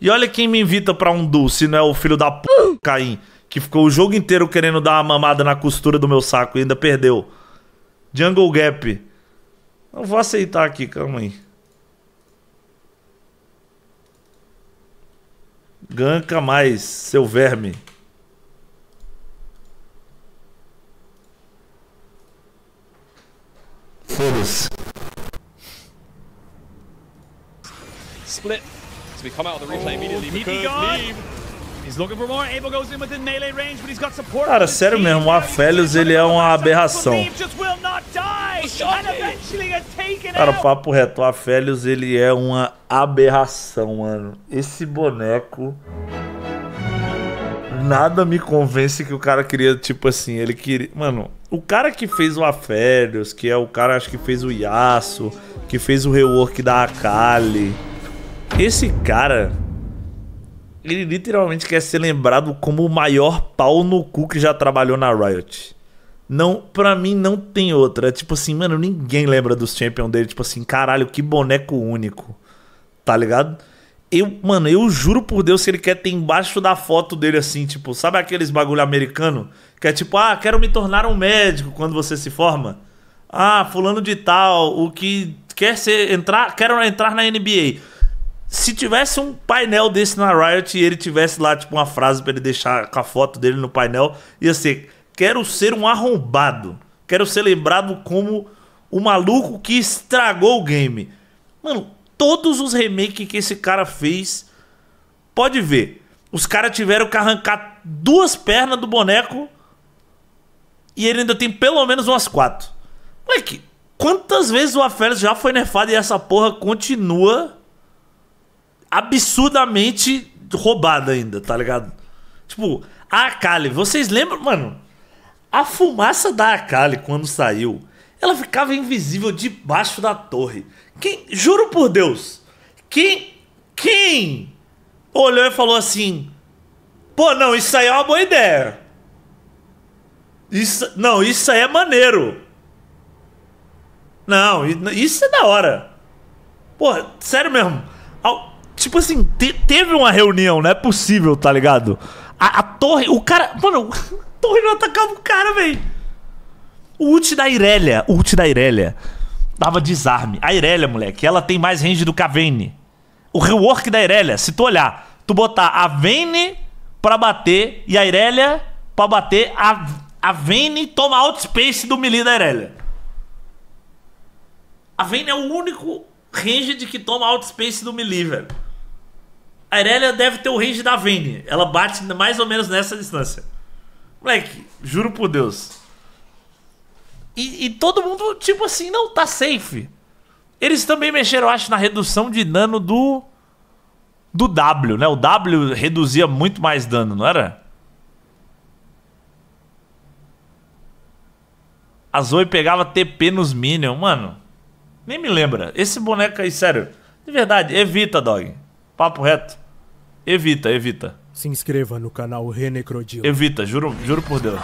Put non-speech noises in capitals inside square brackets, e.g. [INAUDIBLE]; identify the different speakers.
Speaker 1: E olha quem me invita para um se não é o filho da p... Caim, que ficou o jogo inteiro querendo dar uma mamada na costura do meu saco e ainda perdeu. Jungle Gap. Não vou aceitar aqui, calma aí. Ganca mais, seu verme. Foda-se. Split. So we come out of the replay oh, because Neve Cara, sério mesmo, o Aphelios ele é uma aberração. Cara, papo reto, o Aphelios ele é uma aberração, mano. Esse boneco nada me convence que o cara queria, tipo assim, ele queria. Mano, o cara que fez o Aphelios, que é o cara acho que fez o Yasuo, que fez o rework da Akali. Esse cara, ele literalmente quer ser lembrado como o maior pau no cu que já trabalhou na Riot. Não, pra mim não tem outra. É tipo assim, mano, ninguém lembra dos champions dele. Tipo assim, caralho, que boneco único. Tá ligado? Eu, mano, eu juro por Deus que ele quer ter embaixo da foto dele assim, tipo, sabe aqueles bagulho americano? Que é tipo, ah, quero me tornar um médico quando você se forma. Ah, fulano de tal, o que quer ser entrar, quero entrar na NBA se tivesse um painel desse na Riot e ele tivesse lá, tipo, uma frase para ele deixar com a foto dele no painel, ia ser: Quero ser um arrombado. Quero ser lembrado como o maluco que estragou o game. Mano, todos os remakes que esse cara fez, pode ver. Os caras tiveram que arrancar duas pernas do boneco e ele ainda tem pelo menos umas quatro. Moleque, quantas vezes o Aphelios já foi nerfado e essa porra continua absurdamente roubada ainda, tá ligado? Tipo, a Akali, vocês lembram, mano? A fumaça da Akali quando saiu, ela ficava invisível debaixo da torre. Quem, juro por Deus, quem quem olhou e falou assim: "Pô, não, isso aí é uma boa ideia". Isso, não, isso aí é maneiro. Não, isso é da hora. Porra, sério mesmo. Tipo assim, te, teve uma reunião, não é possível, tá ligado? A, a torre, o cara. Mano, [LAUGHS] a torre não atacava o cara, velho. O ult da Irelia, o ult da Irelia, dava desarme. A Irelia, moleque, ela tem mais range do que a Vayne. O rework da Irelia, se tu olhar, tu botar a Vayne pra bater e a Irelia pra bater, a, a Vayne toma outspace do melee da Irelia. A Vayne é o único range de que toma outspace do melee, velho. A Irelia deve ter o range da Vayne. Ela bate mais ou menos nessa distância. Moleque, juro por Deus. E, e, todo mundo, tipo assim, não, tá safe. Eles também mexeram, acho, na redução de dano do. Do W, né? O W reduzia muito mais dano, não era? A Zoe pegava TP nos Minions, mano. Nem me lembra. Esse boneco aí, sério. De verdade, evita, dog. Papo reto. Evita, evita. Se inscreva no canal Renecrodil. Evita, juro, juro por Deus.